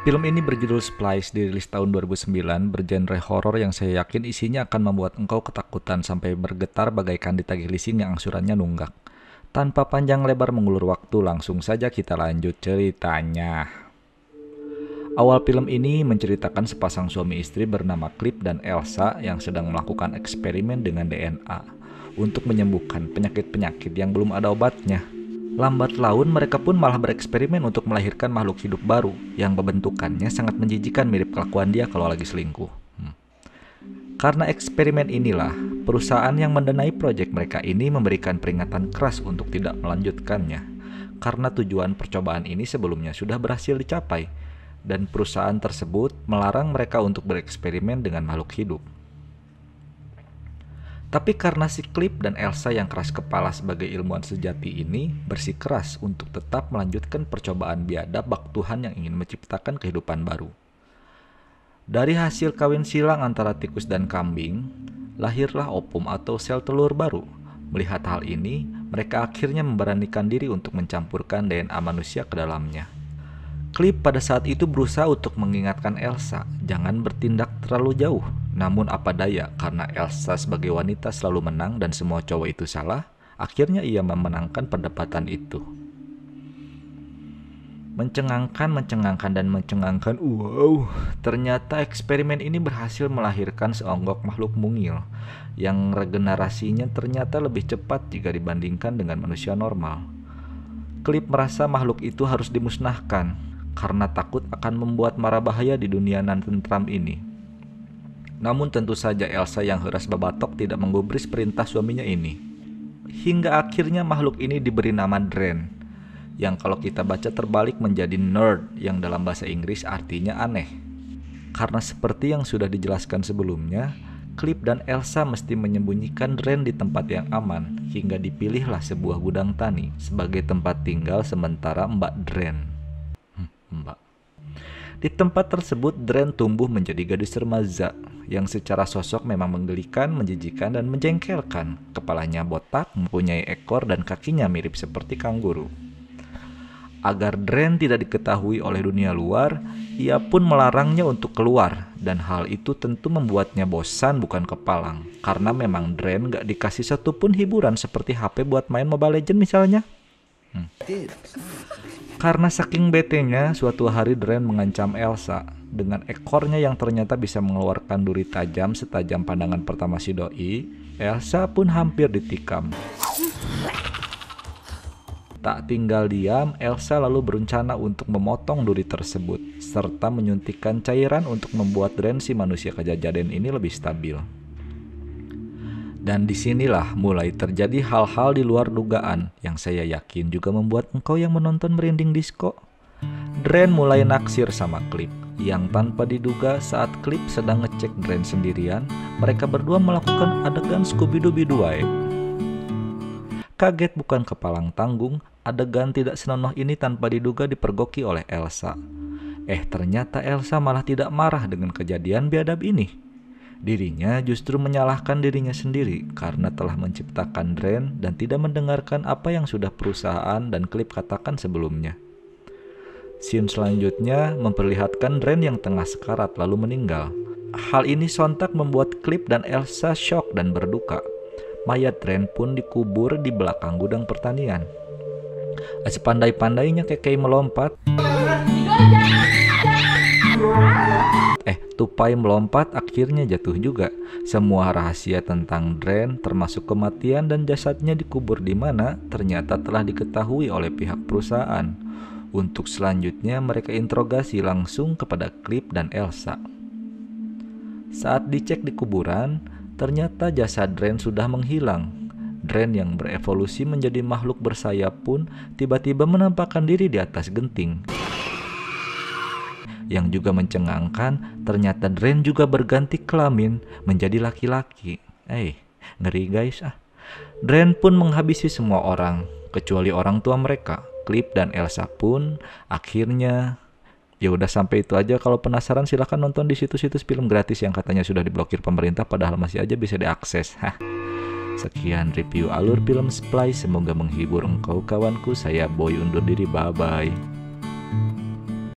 Film ini berjudul Splice dirilis tahun 2009 bergenre horor yang saya yakin isinya akan membuat engkau ketakutan sampai bergetar bagaikan ditagih leasing yang angsurannya nunggak. Tanpa panjang lebar mengulur waktu langsung saja kita lanjut ceritanya. Awal film ini menceritakan sepasang suami istri bernama Clip dan Elsa yang sedang melakukan eksperimen dengan DNA untuk menyembuhkan penyakit-penyakit yang belum ada obatnya. Lambat laun mereka pun malah bereksperimen untuk melahirkan makhluk hidup baru yang pembentukannya sangat menjijikan mirip kelakuan dia kalau lagi selingkuh. Hmm. Karena eksperimen inilah, perusahaan yang mendanai proyek mereka ini memberikan peringatan keras untuk tidak melanjutkannya. Karena tujuan percobaan ini sebelumnya sudah berhasil dicapai, dan perusahaan tersebut melarang mereka untuk bereksperimen dengan makhluk hidup. Tapi karena si Klip dan Elsa yang keras kepala sebagai ilmuwan sejati ini bersikeras untuk tetap melanjutkan percobaan biadab bak Tuhan yang ingin menciptakan kehidupan baru. Dari hasil kawin silang antara tikus dan kambing, lahirlah opum atau sel telur baru. Melihat hal ini, mereka akhirnya memberanikan diri untuk mencampurkan DNA manusia ke dalamnya. Clip pada saat itu berusaha untuk mengingatkan Elsa jangan bertindak terlalu jauh. Namun apa daya karena Elsa sebagai wanita selalu menang dan semua cowok itu salah, akhirnya ia memenangkan perdebatan itu. Mencengangkan, mencengangkan, dan mencengangkan. Wow, ternyata eksperimen ini berhasil melahirkan seonggok makhluk mungil yang regenerasinya ternyata lebih cepat jika dibandingkan dengan manusia normal. Klip merasa makhluk itu harus dimusnahkan, karena takut akan membuat mara bahaya di dunia nan tentram ini. Namun tentu saja Elsa yang heras babatok tidak menggubris perintah suaminya ini. Hingga akhirnya makhluk ini diberi nama Dren, yang kalau kita baca terbalik menjadi nerd yang dalam bahasa Inggris artinya aneh. Karena seperti yang sudah dijelaskan sebelumnya, Clip dan Elsa mesti menyembunyikan Dren di tempat yang aman hingga dipilihlah sebuah gudang tani sebagai tempat tinggal sementara Mbak Dren. Mbak. Di tempat tersebut, Dren tumbuh menjadi gadis remaja yang secara sosok memang menggelikan, menjijikan, dan menjengkelkan. Kepalanya botak, mempunyai ekor, dan kakinya mirip seperti kangguru. Agar Dren tidak diketahui oleh dunia luar, ia pun melarangnya untuk keluar, dan hal itu tentu membuatnya bosan bukan kepalang, karena memang Dren gak dikasih satupun hiburan seperti HP buat main Mobile Legends misalnya. Hmm. Karena saking betenya, suatu hari Dren mengancam Elsa dengan ekornya yang ternyata bisa mengeluarkan duri tajam setajam pandangan pertama si doi. Elsa pun hampir ditikam. Tak tinggal diam, Elsa lalu berencana untuk memotong duri tersebut serta menyuntikkan cairan untuk membuat Dren si manusia kejajaden ini lebih stabil. Dan disinilah mulai terjadi hal-hal di luar dugaan yang saya yakin juga membuat engkau yang menonton merinding disco. Dren mulai naksir sama klip yang tanpa diduga saat klip sedang ngecek Dren sendirian, mereka berdua melakukan adegan Scooby-Doo biduai. Kaget bukan kepalang tanggung, adegan tidak senonoh ini tanpa diduga dipergoki oleh Elsa. Eh ternyata Elsa malah tidak marah dengan kejadian biadab ini. Dirinya justru menyalahkan dirinya sendiri karena telah menciptakan Ren dan tidak mendengarkan apa yang sudah perusahaan dan klip katakan sebelumnya. Scene selanjutnya memperlihatkan Ren yang tengah sekarat lalu meninggal. Hal ini sontak membuat klip dan Elsa shock dan berduka. Mayat Ren pun dikubur di belakang gudang pertanian. Sepandai-pandainya Kekei melompat. Eh, tupai melompat akhirnya jatuh juga. Semua rahasia tentang Dren termasuk kematian dan jasadnya dikubur di mana ternyata telah diketahui oleh pihak perusahaan. Untuk selanjutnya mereka interogasi langsung kepada Clip dan Elsa. Saat dicek di kuburan, ternyata jasad Dren sudah menghilang. Dren yang berevolusi menjadi makhluk bersayap pun tiba-tiba menampakkan diri di atas genting yang juga mencengangkan, ternyata Dren juga berganti kelamin menjadi laki-laki. Eh, ngeri guys ah. Dren pun menghabisi semua orang, kecuali orang tua mereka. Klip dan Elsa pun akhirnya ya udah sampai itu aja kalau penasaran silahkan nonton di situs-situs film gratis yang katanya sudah diblokir pemerintah padahal masih aja bisa diakses sekian review alur film Splice semoga menghibur engkau kawanku saya Boy undur diri bye bye